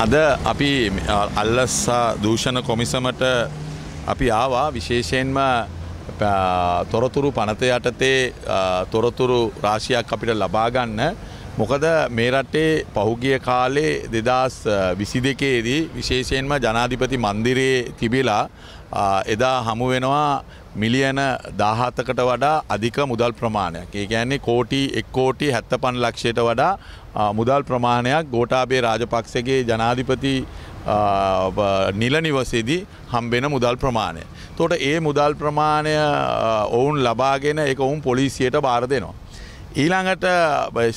අද අපි අල්ලස්සා දූෂණ කොමිසමට අපි ආවා විශේෂයෙන්ම තොරතුරු පනත යටතේ තොරතුරු රාශියක් අපිට ලබාගන්න මොකද මේ රටේ පහුගිය කාලේ දෙදස් විසි දෙකේදී විශේෂයෙන්ම ජනාධිපති මන්දිරයේ තිබිලා එදා හමුවෙනවා මිලියන දාහතකට වඩා අධික මුදල් ප්‍රමාණයක් ඒ ගැන්නේ කෝටි එක්කෝටි හැත්ත පන් ලක්ෂයට වඩා මුදල් ප්‍රමාණයක් ගෝටාබේ රාජපක්ෂගේ ජනාධිපති නිලනිවසේදී හම්බෙන මුදල් ප්‍රමාණය. තොට ඒ මුදල් ප්‍රමාණය ඔවුන් ලබාගෙන එක ඔවුන් පොලිසියට බාර දෙනවා. ඊළඟට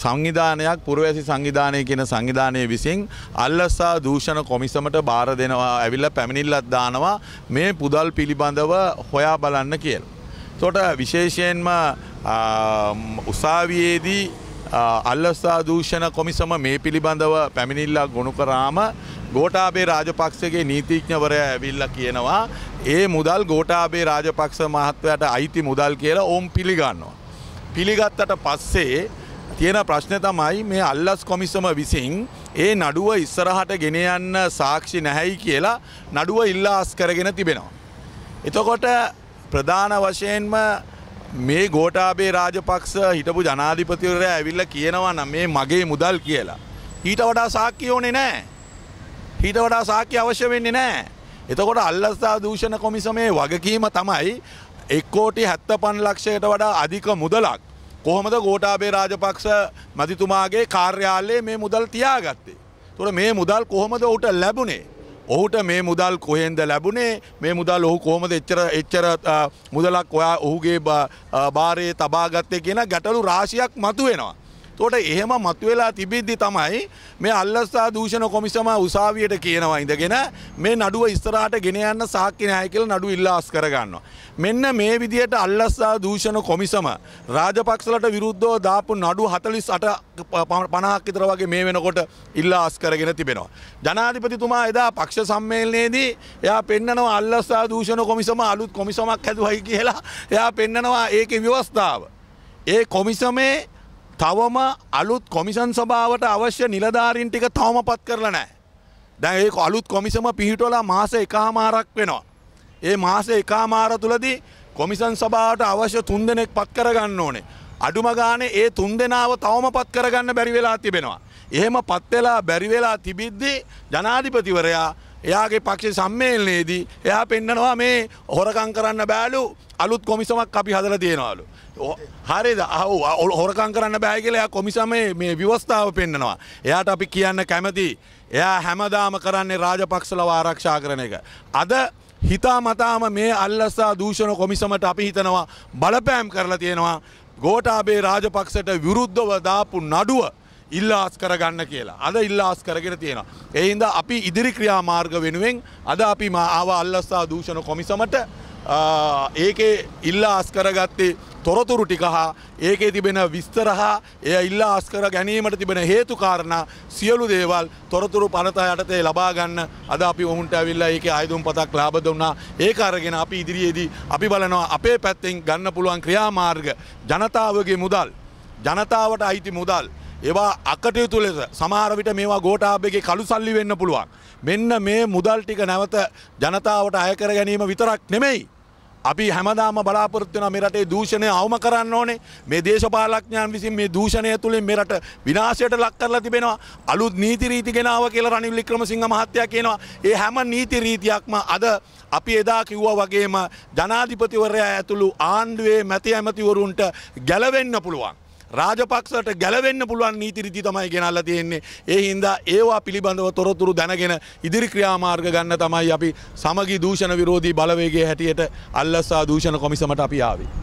සංවිධානයක් පුරවැසි සංවිධානය කියන සංවිධානය විසින් අල්ලස්සා දූෂණ කොමිසමට බාර දෙනවා ඇවිල්ල පැමිණිල්ලත් දානවා මේ පුදල් පිළිබඳව හොයා බලන්න කියල. තොට විශේෂයෙන්ම උසාවියේදී අල්ලස්සා දූෂණ කොමිසම මේ පිළිබඳව පැමිණිල්ලක් ගොුණු කරාම ගෝටාබේ රාජපක්ෂගේ නීතිඥවරය ඇවිල්ල කියනවා ඒ මුදල් ගෝටාබේ රාජපක්ෂ මහත්වයට අයිති මුදල් කියලා ඕම් පිළිගන්නවා. පිළිගත්තට පස්සේ තියෙන ප්‍රශ්න තමයි මේ අල්ලස් කොමිසම විසින් ඒ නඩුව ඉස්සරහට ගෙන යන්න සාක්ෂි නැහැයි කියලා නඩුව ඉල්ලාස් කරගෙන තිබෙනවා. එතකොට ප්‍රධාන වශයෙන්ම මේ ගෝටාබේ රාජපක්ෂ හිටපු ජනාධිපතිවරයා ඇවිල්ලා කියනවා නම් මේ මගේ මුදල් කියලා. ඊට වඩා සාක්ෂි ඕනේ නැහැ. ඊට වඩා සාක්ෂි අවශ්‍ය වෙන්නේ නැහැ. එතකොට අල්ලස්ථා දූෂණ කොමිසමේ වගකීම තමයි එක්කෝටි හැත්ත පන් ලක්ෂයට වඩා අධික මුදලක් කොහොමද ගෝටාබේ රාජපක්ෂ මැතිතුමාගේ කාර්යාලයේ මේ මුදල් තියාගත්තේ. තුර මේ මුදල් කොහොමද ඔහුට ලැබුණේ. ඔහුට මේ මුදල් කොහෙන්ද ලැබුණේ මේ මුදල් ඔහු කොහොමද එච්චර එච්චර මුදලක් ඔයා ඔහුගේ භාරයේ තබාගත්තේ කියන ගැටලු රාශියක් මතුවෙනවා. තොට එහෙම මත්වෙලා තිබිද්දි තමයි මේ අල්ලස්ථා දූෂණ කොමිසම උසාවියට කියනවා ඉඳගෙන මේ නඩුව ඉස්තරාට ගෙන යන්න සාක්කිනය කියල නඩු ඉල්ලාස් කරගන්න. මෙන්න මේ විදියට අල්ලස්සා දූෂණ කොමිසම රාජපක්ෂලට විරුද්ධෝ දාපු නඩු හතලිස් අට පනාක්කිතර වගේ මේ වෙනකොට ඉල්ලාස් කරගෙන තිබෙනවා. ජනාධිපතිතුමා එදා පක්ෂ සම්මේල්නයේදී එයා පෙන්න්නනවා අල්ලස්සා දූෂණ කොමිසම අලුත් කොමිසමක් හැදුවයි කියලා එයා පෙන්න්නනවා ඒක ව්‍යවස්ථාව. ඒ කොමිසමේ තවම අලුත් කොමිසන් සභාවට අවශ්‍ය නිලධාරින් ටික තවම පත් කරලා නෑ. දැන් ඒක අලුත් කොමිසම පිහිටවලා මාස එකහමාරක් වෙනවා. ඒ මාස එකහමාර තුලදී කොමිසන් සභාවට අවශ්‍ය තුන් දෙනෙක් පත් කරගන්න ඕනේ. අඩුම ගානේ ඒ තුන් දෙනාව තවම පත් කරගන්න බැරි වෙලා තිබෙනවා. එහෙම පත් වෙලා බැරි වෙලා තිබිද්දී ජනාධිපතිවරයා එයාගේ පක්ෂ සම්මේලනයේදී එයා පෙන්නනවා මේ හොරකං කරන්න බෑලු අලුත් කොමිසමක් අපි හදලා තියෙනවලු. හරිද අහු හොරකං කරන්න බෑ කියලා එයා කොමිසමේ මේ විවස්ථාව පෙන්නනවා. එයාට අපි කියන්න කැමති එයා හැමදාම කරන්නේ රාජපක්ෂලව ආරක්ෂා කරන එක. අද හිතා මතාම මේ අල්ලස්සා දූෂණ කොමිසමට අපි හිතනවා බලපෑම් කරලා තියෙනවා ගෝටාබේ රාජපක්ෂට විරුද්ධව දාපු නඩුව ඉල්ලාස් කරගන්න කියලා. අද ඉල්ලාස් කරගෙන තියෙනවා. ඒ හින්දා අපි ඉදිරි ක්‍රියාමාර්ග වෙනුවෙන් අද අපි ආව අල්ලස්සා දූෂණ කොමිසමට ඒකේ ඉල්ලාස් කරගත්තේ තොරතුරු ටික හා ඒකේ තිබෙන විස්තර හා එය ඉල්ලාස් කර ගැනීමට තිබෙන හේතු කාරණා සියලු දේවල් තොරතුරු පනත යටතේ ලබා ගන්න අද අපි ඔවුන්ට ඇවිල්ලා ඒකේ ආයුධම් පතක් ලාභ දුන්නා ඒක අරගෙන අපි ඉදිරියේදී අපි බලනවා අපේ පැත්තෙන් ගන්න පුළුවන් ක්‍රියාමාර්ග ජනතාවගේ මුදල් ජනතාවට අයිති මුදල් ඒවා අකටයුතු ලෙස සමහර විට මේවා ගෝඨාභයගේ කළු සල්ලි වෙන්න පුළුවන්. මෙන්න මේ මුදල් ටික නැවත ජනතාවට අය කර ගැනීම විතරක් නෙමෙයි. අපි හැමදාම බලාපොරොත්තු වෙන මේ රටේ දූෂණය අවම කරන්න ඕනේ. මේ දේශපාලඥයන් විසින් මේ දූෂණය තුලින් මේ රට විනාශයට ලක් කරලා තිබෙනවා. අලුත් නීති රීති ගෙනාව කියලා රනිල් වික්‍රමසිංහ මහත්තයා කියනවා. ඒ හැම නීති රීතියක්ම අද අපි එදා කිව්වා වගේම ජනාධිපතිවරයා ඇතුළු ආණ්ඩුවේ මැති ඇමතිවරුන්ට ගැලවෙන්න පුළුවන්. රාජපක්ෂට ගැලවෙන්න පුළුවන් නීතිරිති තමයි ගෙනල්ලා තියෙන්නේ. ඒ හින්දා ඒවා පිළිබඳව තොරතුරු දැනගෙන ඉදිරි ක්‍රියාමාර්ග ගන්න තමයි අපි සමගි දූෂණ විරෝධී බලවේගයේ හැටියට අල්ලස්සා දූෂණ කොමිසමට අපි ආවේ.